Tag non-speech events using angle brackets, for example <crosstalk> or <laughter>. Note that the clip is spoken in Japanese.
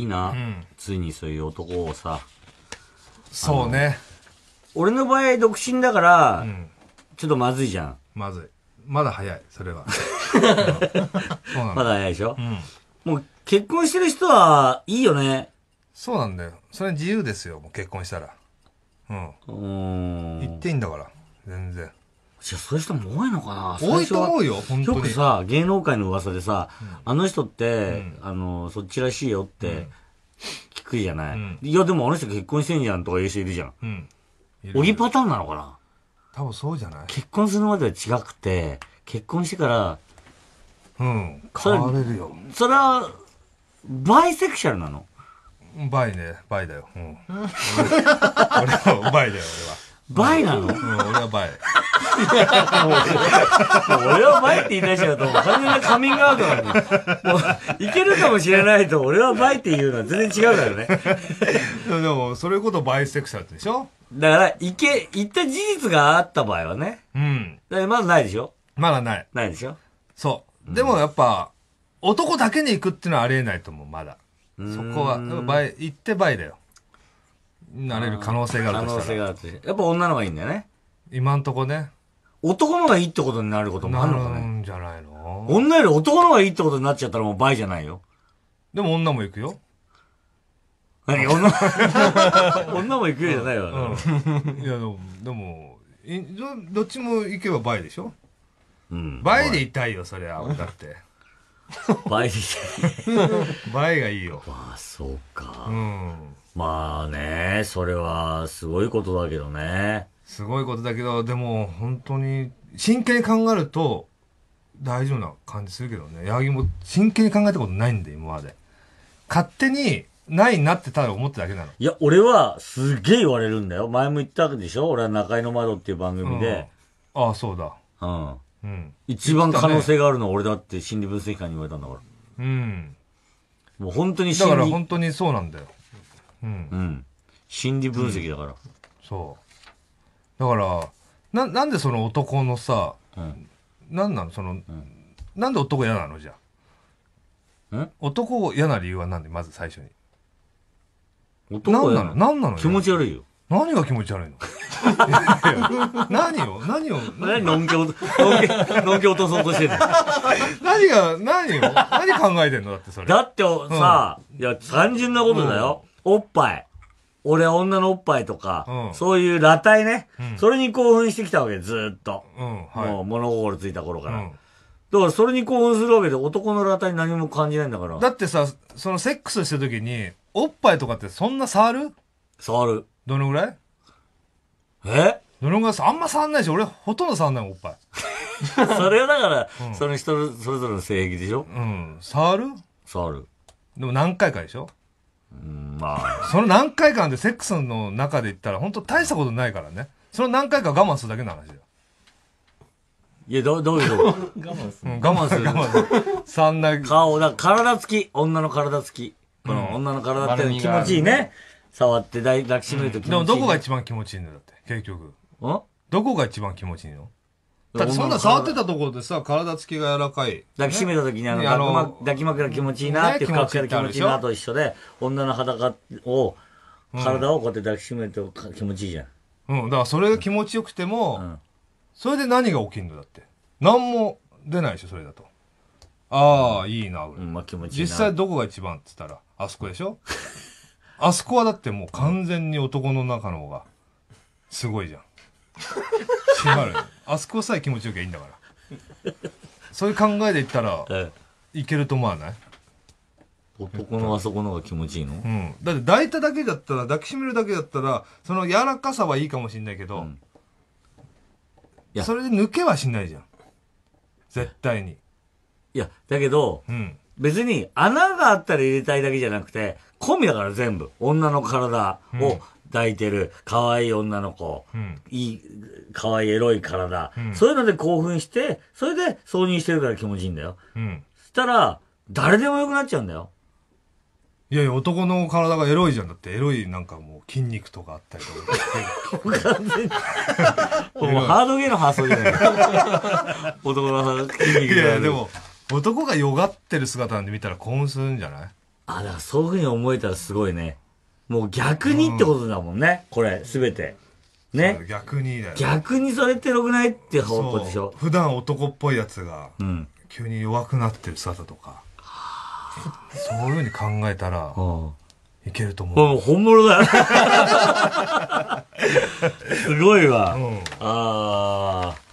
いいな、うん、ついにそういう男をさそうね俺の場合独身だから、うん、ちょっとまずいじゃんまずいまだ早いそれは <laughs> まだ早いでしょ、うん、もう結婚してる人はいいよねそうなんだよそれ自由ですよもう結婚したらうん言っていいんだから全然じゃそういう人も多いのかな多いと思うよ、本当に。よくさ、芸能界の噂でさ、うん、あの人って、うん、あの、そっちらしいよって、聞くじゃない、うん、いや、でもあの人結婚してんじゃんとか言う人いるじゃん。うん。おぎパターンなのかな多分そうじゃない結婚するまでは違くて、結婚してから、うん。変われるよ。それは、バイセクシャルなのバイね、バイだよ。うん。俺は、バイだよ、俺は。バイなの、うん、俺はバイ。俺はバイって言い出しちゃうと、完全なカミングアウトなんで。もう、いけるかもしれないと、俺はバイって言うのは全然違うからね。でも、それこそバイセクシャルでしょだから、いけ、言った事実があった場合はね。うん。まだないでしょまだない。ないでしょそう。でもやっぱ、うん、男だけに行くっていうのはありえないと思う、まだ。そこは、バイ、行ってバイだよ。なれる可能性があると能した性があるてやっぱ女の方がいいんだよね。今んとこね。男の方がいいってことになることもあるのかるんじゃないの女より男の方がいいってことになっちゃったらもう倍じゃないよ。でも女も行くよ。何女 <laughs> 女も行くよじゃないわ、うん。いや、でも、でもどどっちも行けば倍でしょうん倍でいたいよ、そりゃ。だって。倍 <laughs> 倍がいいよまあそうか、うん、まあねそれはすごいことだけどねすごいことだけどでも本当に真剣に考えると大丈夫な感じするけどね矢作も真剣に考えたことないんで今まで勝手にないなってただ思っただけなのいや俺はすげえ言われるんだよ前も言ったでしょ俺は「中井の窓」っていう番組で、うん、ああそうだうんうん、一番可能性があるのは俺だって心理分析官に言われたんだから。うん。もう本当に心理。だから本当にそうなんだよ。うん。うん。心理分析だから。うん、そう。だから、な、なんでその男のさ、うん、なんなのその、うん、なんで男嫌なのじゃん。男を嫌な理由は何でまず最初に。男なの何なの気持ち悪いよ。何が気持ち悪いの何を何を何のんきょのんきょ落とそうとしてるの何が何を何考えてんのだってそれだってさ、いや単純なことだよ、おっぱい俺女のおっぱいとか、そういう裸体ね、それに興奮してきたわけずっと、もう物心ついた頃から、だからそれに興奮するわけで男の裸体に何も感じないんだからだってさそのセックスしてる時におっぱいとかってそんな触る触るどのぐらいえ野呂がさあんま触んないし俺ほとんど触んないもんおっぱい <laughs> それはだから、その人それぞれの性癖でしょうん触る触るでも何回かでしょうんまあその何回かでセックスの中で言ったら本当大したことないからねその何回か我慢するだけの話だよいやどどういうこと <laughs> 我慢する、うん、我慢する <laughs> 我慢する触んない顔だ体つき女の体つきこの女の体って気持ちいいね、触って抱きしめると気持ちいい、でもどこが一番気持ちいいんだよだって結局んどこが一番気持ちいいのだってそんな触ってたところでさ、体つきが柔らかい。抱きしめた時にあの、ねあの抱きま抱き枕気持ちいいなって、ね深くやる気持ちいいなと一緒で、女の裸を、体をこうやって抱きしめると気持ちいいじゃん。うん、だからそれが気持ちよくても、んそれで何が起きるのだって。何も出ないでしょ、それだと。ああ、いいな、俺。うん、まあ気持ちいいな。実際どこが一番って言ったら、あそこでしょあそこはだってもう完全に男の中の方が、すごいじゃん。まる。あそこさえ気持ちよきゃいいんだから。そういう考えでいったら、いけると思わない男のあそこの方が気持ちいいの、うん、だって抱いただけだったら、抱きしめるだけだったら、その柔らかさはいいかもしんないけど、うん、いやそれで抜けはしないじゃん。絶対に。いや、だけど、うん、別に穴があったら入れたいだけじゃなくて、コンビだから全部。女の体を抱いてる、可愛い女の子、うん、いい、可愛いエロい体、うん、そういうので興奮して、それで挿入してるから気持ちいいんだよ。うん、そしたら、誰でもよくなっちゃうんだよ。いやいや、男の体がエロいじゃん。だって、エロいなんかもう筋肉とかあったりとか。<laughs> もうハードゲーの発想じゃない <laughs> 男の筋肉いやいや、でも、男がよがってる姿なんで見たら興奮するんじゃないあ、だからそういうふうに思えたらすごいね。もう逆にってことだもんね。これ、すべて。ね。逆にだよ。逆にそれってろくないって方向でしょ。普段男っぽいやつが、うん急に弱くなってる姿とか、そういうふうに考えたら、いけると思う。もう本物だよ。<laughs> すごいわ。うん、ああ。